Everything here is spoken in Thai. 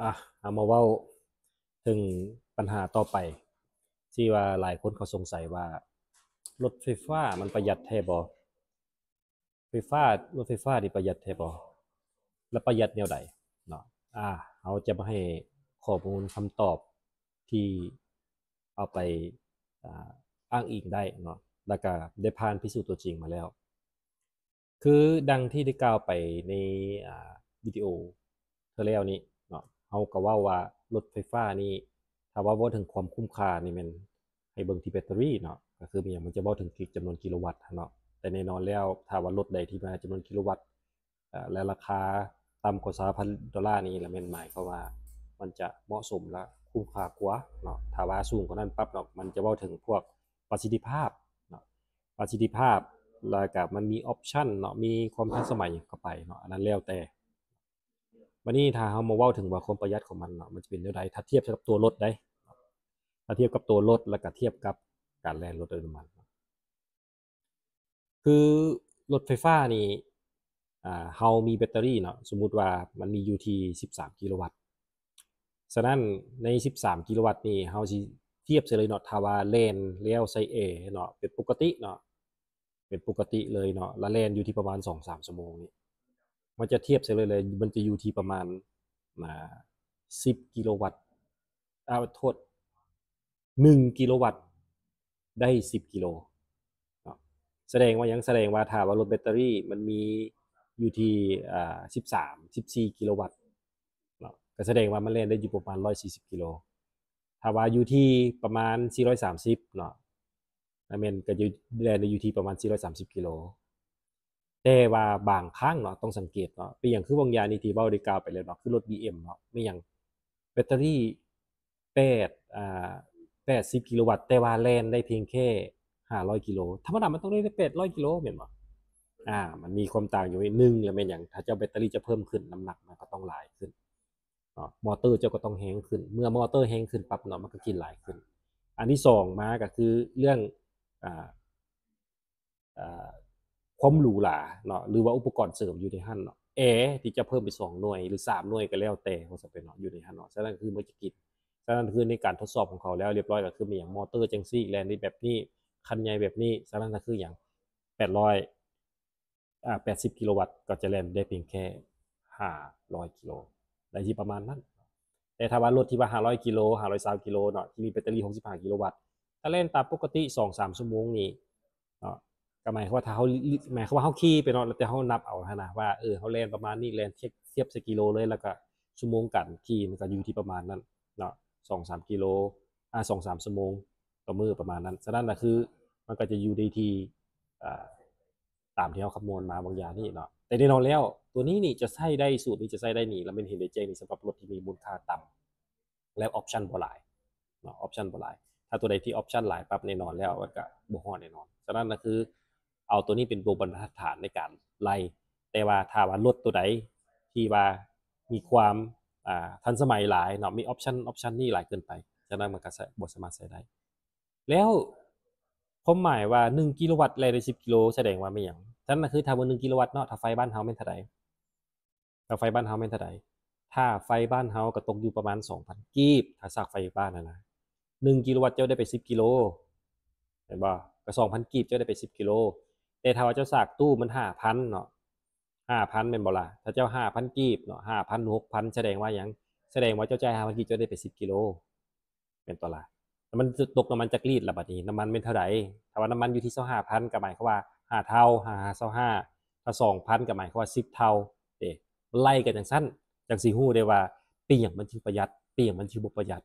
อ่ะเอามาเว้าถึงปัญหาต่อไปที่ว่าหลายคนเขาสงสัยว่า รถไฟฟ้า มันประหยัดแท้บ่ไฟฟ้ารถไฟฟ้าดี่ประหยัดแท้บ่และประหยัดแนวใดเนาะอ่ะเราจะมาให้ข้อมูลคำตอบที่เอาไปอ้างอิงได้เนาะแล้วก็ได้ผ่านพิสูจน์ตัวจริงมาแล้ว คือดังที่ได้กล่าวไปในวิดีโอเธอแล้วนี้เฮาก็ว่าว่ารถไฟฟ้านี่ถ้าว่าว่าถึงความคุ้มค่านี่มันให้เบิ่งที่แบตเตอรี่เนาะก็คือมีอย่างมันจะเว้าถึงกิจำนวนกิโลวัตต์เนาะแต่แน่นอนแล้วถ้าว่ารถใดที่มาจำนวนกิโลวัตต์และราคาต่ากว่า3า0 0ดอลลาร์นี่ละเม่นหมายา็ว่ามันจะเหมาะสมและคุ้มค่ากว่าเนาะถ้าว่าสูงกว่านั้นปั๊บเนาะมันจะเว้าถึงพวกประสิทธิภาพเนาะประสิทธิภาพแล้วกับมันมีออปชันเนาะมีความทันสมัยเข้าไปเนาะอันนั้นแล้วแต่วันนี้ถ้าเขามาว่าถึงว่าความประหยัดของมันเนาะ มันจะเป็นเท่าไรถ้าเทียบกับตัวรถได้ ถ้าเทียบกับตัวรถแล้วก็เทียบกับการแล่นรถัดโนมัน คือรถไฟฟ้านี่เฮามีแบตเตอรี่เนาะ สมมุติว่ามันมีอยู่ที่13 กิโลวัตต์ ฉะนั้นใน 13 กิโลวัตต์นี่ เฮาสิเทียบเลยเนาะทาว่าแล่นเลี้ยวไซเอเนาะ เป็นปกติเนาะ เป็นปกติเลยเนาะละแล่นอยู่ที่ประมาณ 2-3 ชั่วโมงนี่มันจะเทียบเสร็จเลยเลย มันจะอยู่ที่ประมาณมาสิบกิโลวัตต์เอาโทษหนึ่งกิโลวัตต์ ได้สิบกิโล แสดงว่ายังแสดงว่าถ้าว่ารถแบตเตอรี่มันมีอยู่ที่สิบสามสิบสี่กิโลวัตต์ก็แสดงว่ามันเล่นได้อยู่ประมาณร้อยสี่สิบกิโลถ้าว่าอยู่ที่ประมาณสี่ร้อยสามสิบเนาะนั่นเป็นก็อยู่นได้อยู่ที่ประมาณสี่ร้อยสามสิบกิโลแต่ว่าบางครั้งเนาะต้องสังเกตเนาะเป็นอย่างคือวงยานิทีเบ้าได้กล่าวไปเลยเนาะคือรถ BM เนาะไม่อย่างแบตเตอรี่แปดอ่าแปดสิบกิโลวัตต์ แต่ว่าแลนได้เพียงแค่ห้าร้อยกิโลธรรมดามันต้องได้แปดร้อยกิโลเหมือนบ่อ่า มันมีความต่างอยู่หนึ่งแล้วแม่นอย่างถ้าเจ้าแบตเตอรี่จะเพิ่มขึ้นน้ำหนักมันก็ต้องหลายขึ้นเนาะมอเตอร์เจ้าก็ต้องแห้งขึ้น เมื่อมอเตอร์แห้งขึ้นปั๊บเนาะมันก็กินหลายขึ้น อันที่สองมาก็คือเรื่อง อ่า อ่าความหรูหราเนาะหรือว่าอุปกรณ์เสริมอยู่ในหันเนาะเอที่จะเพิ่มไปสองหน่วยหรือสามหน่วยก็แล้วแต่เขาจะเป็นเนาะอยู่ในหันเนาะฉะนั้นคือเมื่อจะกินฉะนั้นคือในการทดสอบของเขาแล้วเรียบร้อยก็คือมีอย่างมอเตอร์จังซี่แลนด์แบบนี้คันใหญ่แบบนี้ฉะนั้นก็คืออย่างแปดร้อยอ่าแปดสิบกิโลวัตต์ก็จะแลนได้เพียงแค่ห้าร้อยกิโลด้ที่ประมาณนั้น แต่ถ้าว่ารถที่ว่าห้าร้อยกิโลห้าร้อยสามกิโลเนาะที่มีแบตเตอรี่หกสิบห้ากิโลวัตต์ถ้าเล่นตามปกติสองสามชั่วโมงนี้หมายว่าถ้าเขาหมายว่าเขาขี่ไปเนาะแล้วแต่เขานับเอาขนาดว่าเออเขาแลนประมาณนี้แลนเทียบสกิโลเลย แล้วก็ชั่วโมงกันขี่มันก็อยู่ที่ประมาณนั้นเนาะสองสามกิโลอ่าสองสามชั่วโมงต่อมือประมาณนั้น ฉะนั้นนะคือ มันก็จะอยู่ในที่ตามที่เขาคำนวณมาบางอย่างนี่เนาะ แต่แน่นอนแล้วตัวนี้นี่จะใช้ได้สูตรนี้จะใช้ได้นี่ แล้วเป็นเห็นได้เจนี่สำหรับรถที่มีมูลค่าต่ำ แล้วออปชันบ่หลายเนาะออปชันบ่หลาย ถ้าตัวใดที่ออปชันหลายปั๊บแน่นอนแล้วมันก็บ่ฮอดแน่นอน ฉะนั้นนะคือเอาตัวนี้เป็นตัวบรรทัดฐานในการไล่แต่ว่าถ้าว่ารถตัวไหนที่ว่ามีความทันสมัยหลายเนาะมีออปชันออปชันนี่หลายเกินไปจะนั้นมันก็บทสมาร์ทใช้ได้ แล้วผมหมายว่า 1 กิโลวัตต์แรงใน10 กิโลแสดงว่าไม่อย่างฉะนั้นคือถ้าว่ง1กิโลวัตต์เนาะถ้าไฟบ้านเฮาเม็นเท่าไรถ้าไฟบ้านเฮาเม็นเท่าใดถ้าไฟบ้านเฮาก็ตกอยู่ประมาณ2,000กีบถ้าสักไฟบ้านนะนะ1กิโลวัตต์เจ้าได้ไป 10 กิโล เห็นบ่ก็2,000กีบเจ้าได้ไป10 กิโลแต่ถ้าเจ้าสากตู้มันห้าพันเนาะห้าพันเป็นบลาถ้าเจ้าห้าพันกีบเนาะห้าพันหกพันแสดงว่ายังแสดงว่าเจ้าใจห้าพันกีบจะได้ไปสิบกิโลเป็นตัวละแต่มันตกน้ำมันจะกรีดระบาดนี้น้ำมันเป็นเท่าไหร่ถ้าว่าน้ำมันอยู่ที่เสอาห้าพันก็หมายความว่าห้าเท่าห้าเสอาห้าถ้าสองพันก็หมายความว่าสิบเท่าเด็ไล่กันอย่างสั้นอย่างสีหู้ได้ว่าเปียงมันชิงประหยัดเปียงมันชิงบุประหยัด